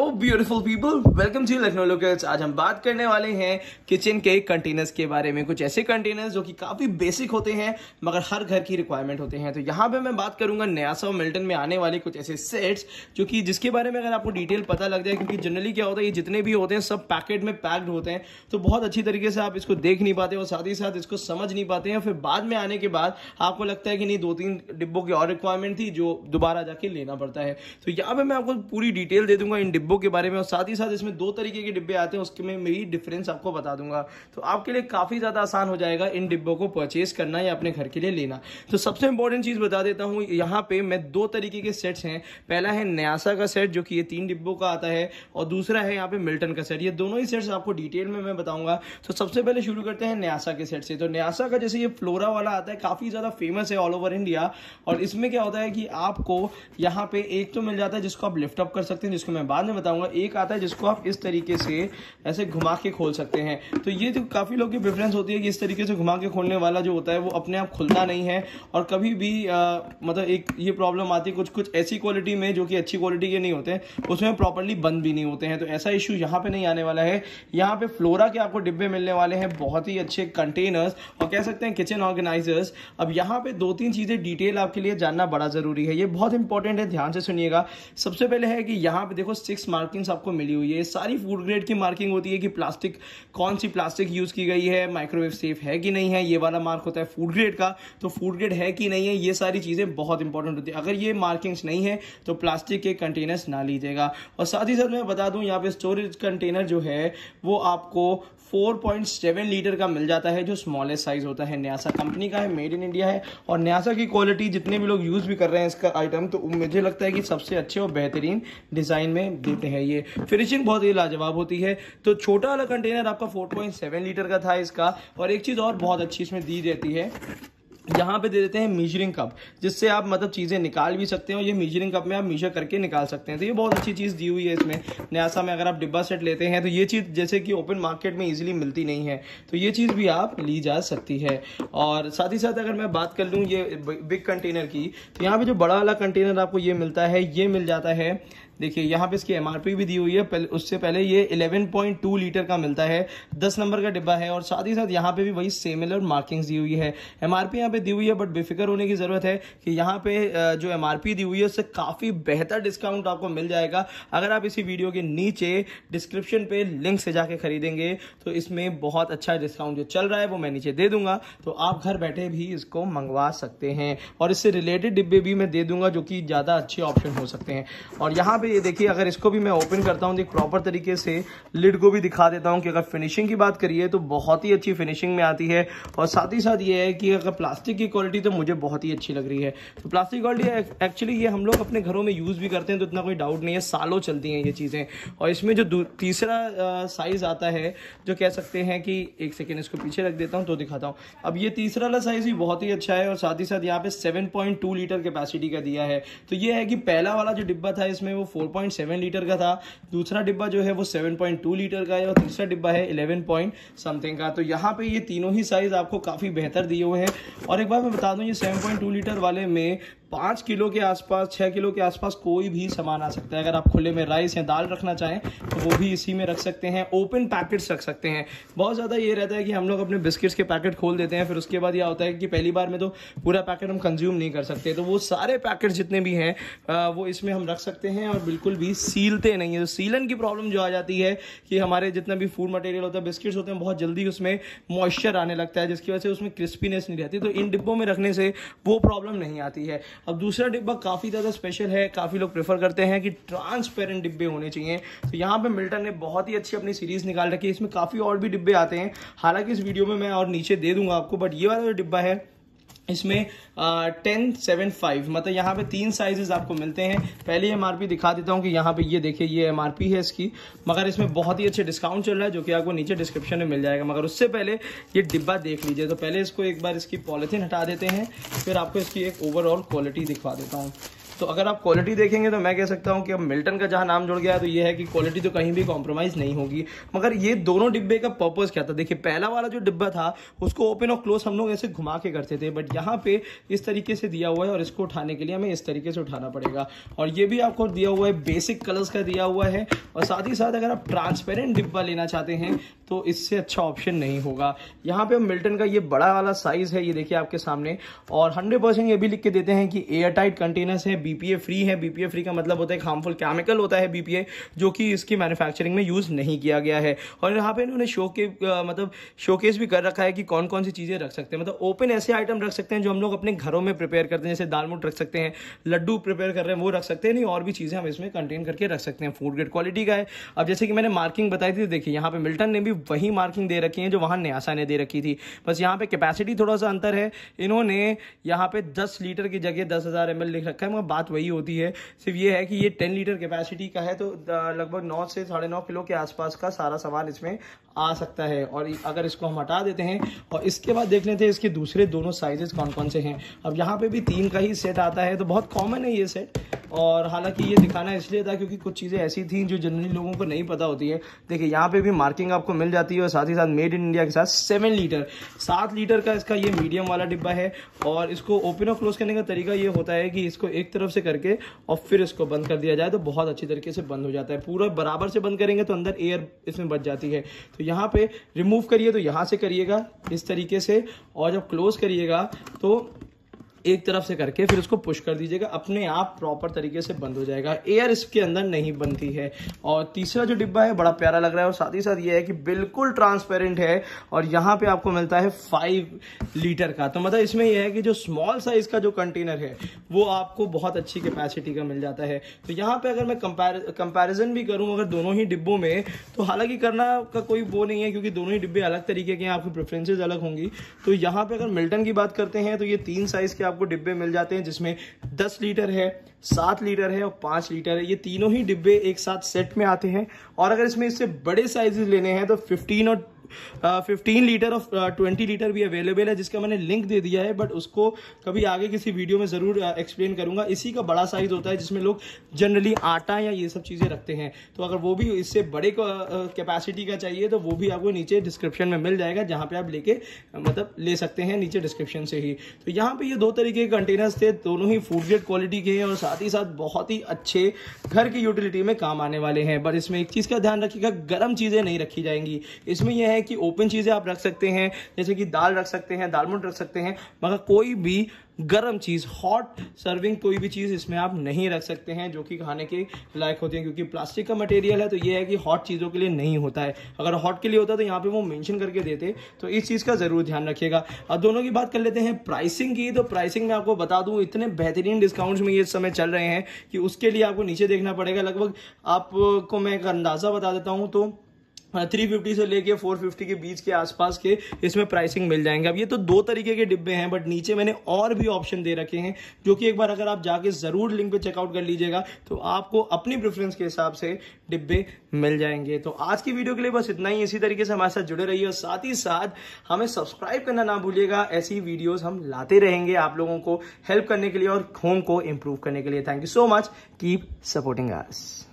O beautiful people welcome to Lucknow locals आज हम बात करने वाले हैं किचन के कंटेनर्स के बारे में कुछ ऐसे कंटेनर्स जो कि काफ़ी बेसिक होते हैं मगर हर घर की रिक्वायरमेंट होते हैं तो यहाँ पे मैं बात करूंगा न्यासा और मिल्टन में आने वाले कुछ ऐसे सेट्स जो कि जिसके बारे में अगर आपको डिटेल पता लग जाए क्योंकि जनरली क्या होता है ये जितने भी होते हैं सब पैकेट में पैक्ड होते हैं तो बहुत अच्छी तरीके से आप इसको देख नहीं पाते और साथ ही साथ इसको समझ नहीं पाते हैं फिर बाद में आने के बाद आपको लगता है कि नहीं दो तीन डिब्बों की और रिक्वायरमेंट थी जो दोबारा जाके लेना पड़ता है तो यहाँ पर मैं आपको पूरी डिटेल दे दूंगा इन डिब्बों के बारे में और साथ ही साथ इसमें दो तरीके के डिब्बे आते हैं उसके में मेरी डिफरेंस आपको बता दूंगा तो आपके लिए काफ़ी ज़्यादा आसान हो जाएगा इन डिब्बों को परचेज करना या अपने घर के लिए लेना तो सबसे इंपॉर्टेंट चीज़ बता देता हूँ यहाँ पे मैं दो तरीके के सेट्स हैं पहला है न्यासा का सेट जो कि ये तीन डिब्बों का आता है और दूसरा है यहाँ पे मिल्टन का सेट ये दोनों ही सेट्स आपको डिटेल में मैं बताऊंगा तो सबसे पहले शुरू करते हैं न्यासा के सेट से तो न्यासा का जैसे ये फ्लोरा वाला आता है काफ़ी ज़्यादा फेमस है ऑल ओवर इंडिया और इसमें क्या होता है कि आपको यहाँ पे एक तो मिल जाता है जिसको आप लिफ्टअप कर सकते हैं जिसको मैं बाद में मैं बताऊंगा एक आता है जिसको आप इस तरीके से ऐसे घुमा के खोल सकते हैं तो ये जो तो काफ़ी लोग की प्रेफरेंस होती है कि इस तरीके से घुमा के खोलने वाला जो होता है वो अपने आप खुलता नहीं है और कभी भी आ, मतलब एक ये प्रॉब्लम आती है कुछ कुछ ऐसी क्वालिटी में जो कि अच्छी क्वालिटी के नहीं होते उसमें प्रॉपरली बंद भी नहीं होते हैं तो ऐसा इशू यहाँ पर नहीं आने वाला है यहाँ पर फ्लोरा के आपको डिब्बे मिलने वाले हैं बहुत ही अच्छे कंटेनर्स और कह सकते हैं किचन ऑर्गेनाइजर्स अब यहाँ पे दो तीन चीज़ें डिटेल आपके लिए जानना बड़ा ज़रूरी है ये बहुत इंपॉर्टेंट है ध्यान से सुनिएगा सबसे पहले है कि यहाँ पे देखो सिक्स सिक्स मार्किंग्स आपको मिली हुई है सारी फूड ग्रेड की मार्किंग होती है कि प्लास्टिक कौन सी प्लास्टिक यूज की गई है माइक्रोवेव सेफ है कि नहीं है ये वाला मार्क होता है फूड ग्रेड का तो फूड ग्रेड है कि नहीं है ये सारी चीजें बहुत इंपॉर्टेंट होती है अगर ये मार्किंग्स नहीं है तो प्लास्टिक के कंटेनर्स ना लीजिएगा और साथ ही साथ मैं बता दूं यहाँ पे स्टोरेज कंटेनर जो है वो आपको 4.7 लीटर का मिल जाता है जो स्मॉलेस्ट साइज होता है न्यासा कंपनी का है मेड इन इंडिया है और न्यासा की क्वालिटी जितने भी लोग यूज़ भी कर रहे हैं इसका आइटम तो मुझे लगता है कि सबसे अच्छे और बेहतरीन डिज़ाइन में देते हैं ये फिनिशिंग बहुत ही लाजवाब होती है तो छोटा वाला कंटेनर आपका 4.7 लीटर का था इसका और एक चीज़ और बहुत अच्छी इसमें दी जाती है यहाँ पे दे देते हैं मीजरिंग कप जिससे आप मतलब चीज़ें निकाल भी सकते हो ये मीजरिंग कप में आप मीजर करके निकाल सकते हैं तो ये बहुत अच्छी चीज़ दी हुई है इसमें न्यासा में अगर आप डिब्बा सेट लेते हैं तो ये चीज़ जैसे कि ओपन मार्केट में इजीली मिलती नहीं है तो ये चीज़ भी आप ली जा सकती है और साथ ही साथ अगर मैं बात कर लूँ ये बिग कंटेनर की तो यहाँ पर जो बड़ा वाला कंटेनर आपको ये मिलता है ये मिल जाता है देखिए यहाँ पे इसकी एमआरपी भी दी हुई है पहले उससे पहले ये 11.2 लीटर का मिलता है 10 नंबर का डिब्बा है और साथ ही साथ यहाँ पे भी वही सेमिलर मार्किंग्स दी हुई है एमआरपी यहाँ पे दी हुई है बट बेफिक्र होने की ज़रूरत है कि यहाँ पे जो एमआरपी दी हुई है उससे काफ़ी बेहतर डिस्काउंट आपको मिल जाएगा अगर आप इसी वीडियो के नीचे डिस्क्रिप्शन पे लिंक से जाके खरीदेंगे तो इसमें बहुत अच्छा डिस्काउंट जो चल रहा है वो मैं नीचे दे दूंगा तो आप घर बैठे भी इसको मंगवा सकते हैं और इससे रिलेटेड डिब्बे भी मैं दे दूंगा जो कि ज़्यादा अच्छे ऑप्शन हो सकते हैं और यहाँ पे ये देखिए अगर इसको भी मैं ओपन करता हूँ प्रॉपर तरीके से लिड को भी दिखा देता हूँ कि अगर फिनिशिंग की बात करिए तो बहुत ही अच्छी फिनिशिंग में आती है और साथ ही साथ ये है कि अगर प्लास्टिक की क्वालिटी तो मुझे बहुत ही अच्छी लग रही है तो प्लास्टिक क्वालिटी एक्चुअली ये हम लोग अपने घरों में यूज़ भी करते हैं तो इतना कोई डाउट नहीं है सालों चलती हैं ये चीज़ें और इसमें जो तीसरा साइज़ आता है जो कह सकते हैं कि एक सेकेंड इसको पीछे रख देता हूँ तो दिखाता हूँ अब ये तीसरा वाला साइज़ भी बहुत ही अच्छा है और साथ ही साथ यहाँ पर सेवन लीटर कैपेसिटी का दिया है तो ये है कि पहला वाला जो डिब्बा था इसमें वो 4.7 लीटर का था दूसरा डिब्बा जो है वो 7.2 लीटर का है और तीसरा डिब्बा है 11 पॉइंट समथिंग का तो यहाँ पे ये तीनों ही साइज़ आपको काफ़ी बेहतर दिए हुए हैं और एक बार मैं बता दूँ ये 7.2 लीटर वाले में पाँच किलो के आसपास छः किलो के आसपास कोई भी सामान आ सकता है अगर आप खुले में राइस या दाल रखना चाहें तो वो भी इसी में रख सकते हैं ओपन पैकेट्स रख सकते हैं बहुत ज़्यादा ये रहता है कि हम लोग अपने बिस्किट्स के पैकेट खोल देते हैं फिर उसके बाद यह होता है कि पहली बार में तो पूरा पैकेट हम कंज्यूम नहीं कर सकते तो वो सारे पैकेट जितने भी हैं वो इसमें हम रख सकते हैं और बिल्कुल भी सीलते नहीं है तो सीलन की प्रॉब्लम जो आ जाती है कि हमारे जितना भी फूड मटेरियल होता है बिस्किट्स होते हैं बहुत जल्दी उसमें मॉइस्चर आने लगता है जिसकी वजह से उसमें क्रिस्पीनेस नहीं रहती तो इन डिब्बों में रखने से वो प्रॉब्लम नहीं आती है अब दूसरा डिब्बा काफ़ी ज़्यादा स्पेशल है काफ़ी लोग प्रेफर करते हैं कि ट्रांसपेरेंट डिब्बे होने चाहिए तो यहाँ पे मिल्टन ने बहुत ही अच्छी अपनी सीरीज़ निकाल रखी है इसमें काफ़ी और भी डिब्बे आते हैं हालांकि इस वीडियो में मैं और नीचे दे दूंगा आपको बट ये वाला जो डिब्बा है इसमें टेन सेवन फाइव मतलब यहाँ पे तीन साइजेस आपको मिलते हैं पहले एम आर दिखा देता हूँ कि यहाँ पे ये देखिए ये एम है इसकी मगर इसमें बहुत ही अच्छे डिस्काउंट चल रहा है जो कि आपको नीचे डिस्क्रिप्शन में मिल जाएगा मगर उससे पहले ये डिब्बा देख लीजिए तो पहले इसको एक बार इसकी पॉलिथीन हटा देते हैं फिर आपको इसकी एक ओवरऑल क्वालिटी दिखवा देता हूँ तो अगर आप क्वालिटी देखेंगे तो मैं कह सकता हूं कि अब मिल्टन का जहाँ नाम जुड़ गया है तो ये है कि क्वालिटी तो कहीं भी कॉम्प्रोमाइज़ नहीं होगी मगर ये दोनों डिब्बे का पर्पज़ क्या था देखिए पहला वाला जो डिब्बा था उसको ओपन और क्लोज हम लोग ऐसे घुमा के करते थे बट यहाँ पे इस तरीके से दिया हुआ है और इसको उठाने के लिए हमें इस तरीके से उठाना पड़ेगा और ये भी आपको दिया हुआ है बेसिक कलर्स का दिया हुआ है और साथ ही साथ अगर आप ट्रांसपेरेंट डिब्बा लेना चाहते हैं तो इससे अच्छा ऑप्शन नहीं होगा यहाँ पे मिल्टन का ये बड़ा वाला साइज़ है ये देखिए आपके सामने और हंड्रेड परसेंट ये भी लिख के देते हैं कि एयर टाइट कंटेनर्स है बीपीए फ्री है बीपीए फ्री का मतलब होता है हार्मफुल केमिकल होता है बीपीए जो कि इसकी मैन्युफैक्चरिंग में यूज़ नहीं किया गया है और यहाँ पे इन्होंने शो के मतलब शोकेस भी कर रखा है कि कौन कौन सी चीज़ें रख सकते हैं मतलब ओपन ऐसे आइटम रख सकते हैं जो हम लोग अपने घरों में प्रिपेयर करते हैं जैसे दाल मुट रख सकते हैं लड्डू प्रिपेयर कर रहे हैं वो रख सकते हैं नहीं और भी चीज़ें हम इसमें कंटेन करके रख सकते हैं फूड ग्रेड क्वालिटी का है अब जैसे कि मैंने मार्किंग बताई थी देखिए यहाँ पे मिल्टन ने भी वही मार्किंग दे रखी है जो वहाँ न्यासा ने दे रखी थी बस यहाँ पे कैपेसिटी थोड़ा सा अंतर है इन्होंने यहाँ पे 10 लीटर की जगह 10,000 हज़ार लिख रखा है मगर बात वही होती है सिर्फ ये है कि ये 10 लीटर कैपेसिटी का है तो लगभग नौ से साढ़े नौ किलो के आसपास का सारा सामान इसमें आ सकता है और अगर इसको हम हटा देते हैं और इसके बाद देख लेते हैं इसके दूसरे दोनों साइजेस कौन कौन से हैं अब यहाँ पे भी तीन का ही सेट आता है तो बहुत कॉमन है ये सेट और हालांकि ये दिखाना इसलिए था क्योंकि कुछ चीज़ें ऐसी थी जो जनरली लोगों को नहीं पता होती है देखिए यहाँ पे भी मार्किंग आपको मिल जाती है और साथ ही साथ मेड इन इंडिया के साथ सेवन लीटर सात लीटर का इसका ये मीडियम वाला डिब्बा है और इसको ओपन और क्लोज करने का तरीका ये होता है कि इसको एक तरफ से करके और फिर इसको बंद कर दिया जाए तो बहुत अच्छी तरीके से बंद हो जाता है पूरा बराबर से बंद करेंगे तो अंदर एयर इसमें बच जाती है तो तो यहाँ पे रिमूव करिए तो यहाँ से करिएगा इस तरीके से और जब क्लोज करिएगा तो एक तरफ से करके फिर उसको पुश कर दीजिएगा अपने आप प्रॉपर तरीके से बंद हो जाएगा एयर इसके अंदर नहीं बनती है और तीसरा जो डिब्बा है बड़ा प्यारा लग रहा है और साथ ही साथ ये है कि बिल्कुल ट्रांसपेरेंट है और यहाँ पे आपको मिलता है फाइव लीटर का तो मतलब इसमें यह है कि जो स्मॉल साइज का जो कंटेनर है वो आपको बहुत अच्छी कैपेसिटी का मिल जाता है तो यहाँ पे अगर मैं कंपेरिजन भी करूँ अगर दोनों ही डिब्बों में तो हालांकि करना का कोई वो नहीं है क्योंकि दोनों ही डिब्बे अलग तरीके के हैं आपकी प्रेफरेंसेज अलग होंगी तो यहाँ पे अगर मिल्टन की बात करते हैं तो ये तीन साइज के आप आपको डिब्बे मिल जाते हैं जिसमें दस लीटर है सात लीटर है और पाँच लीटर है ये तीनों ही डिब्बे एक साथ सेट में आते हैं और अगर इसमें इससे बड़े साइजेस लेने हैं तो फिफ्टीन और fifteen litre of twenty litre भी अवेलेबल है जिसका मैंने लिंक दे दिया है बट उसको कभी आगे किसी वीडियो में ज़रूर एक्सप्लेन uh, करूंगा इसी का बड़ा साइज होता है जिसमें लोग जनरली आटा या ये सब चीज़ें रखते हैं तो अगर वो भी इससे बड़े कैपेसिटी uh, uh, का चाहिए तो वो भी आपको नीचे डिस्क्रिप्शन में मिल जाएगा जहाँ पर आप लेके मतलब ले सकते हैं नीचे डिस्क्रिप्शन से ही तो यहाँ पर ये दो तरीके के कंटेनर्स थे दोनों ही फूड ग्रेड क्वालिटी के हैं और साथ ही साथ बहुत ही अच्छे घर की यूटिलिटी में काम आने वाले हैं पर इसमें एक चीज़ का ध्यान रखिएगा गर्म चीज़ें नहीं रखी जाएंगी इसमें यह है हैं कि ओपन चीज़ें आप रख सकते हैं जैसे कि दाल रख सकते हैं दाल मोट रख सकते हैं मगर कोई भी गर्म चीज़ हॉट सर्विंग कोई भी चीज़ इसमें आप नहीं रख सकते हैं जो कि खाने के लायक होती है क्योंकि प्लास्टिक का मटेरियल है तो ये है कि हॉट चीज़ों के लिए नहीं होता है अगर हॉट के लिए होता तो यहाँ पे वो मेंशन करके देते तो इस चीज़ का ज़रूर ध्यान रखिएगा अब दोनों की बात कर लेते हैं प्राइसिंग की तो प्राइसिंग में आपको बता दूँ इतने बेहतरीन डिस्काउंट्स में ये समय चल रहे हैं कि उसके लिए आपको नीचे देखना पड़ेगा लगभग आपको मैं एक अंदाज़ा बता देता हूँ तो थ्री हाँ, फिफ्टी से लेके फोर फिफ्टी के बीच के आसपास के इसमें प्राइसिंग मिल जाएंगे अब ये तो दो तरीके के डिब्बे हैं बट नीचे मैंने और भी ऑप्शन दे रखे हैं जो कि एक बार अगर आप जाके ज़रूर लिंक पे चेकआउट कर लीजिएगा तो आपको अपनी प्रेफरेंस के हिसाब से डिब्बे मिल जाएंगे तो आज की वीडियो के लिए बस इतना ही इसी तरीके से हमारे साथ जुड़े रहिए और साथ ही साथ हमें सब्सक्राइब करना ना भूलिएगा ऐसी वीडियोज हम लाते रहेंगे आप लोगों को हेल्प करने के लिए और होम को इम्प्रूव करने के लिए thank you so much keep supporting us